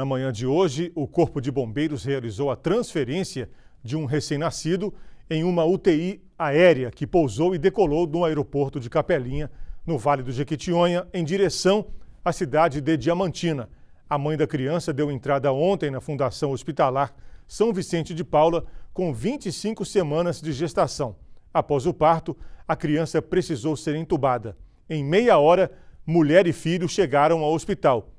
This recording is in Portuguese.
Na manhã de hoje, o Corpo de Bombeiros realizou a transferência de um recém-nascido em uma UTI aérea que pousou e decolou no aeroporto de Capelinha, no Vale do Jequitinhonha, em direção à cidade de Diamantina. A mãe da criança deu entrada ontem na Fundação Hospitalar São Vicente de Paula com 25 semanas de gestação. Após o parto, a criança precisou ser entubada. Em meia hora, mulher e filho chegaram ao hospital.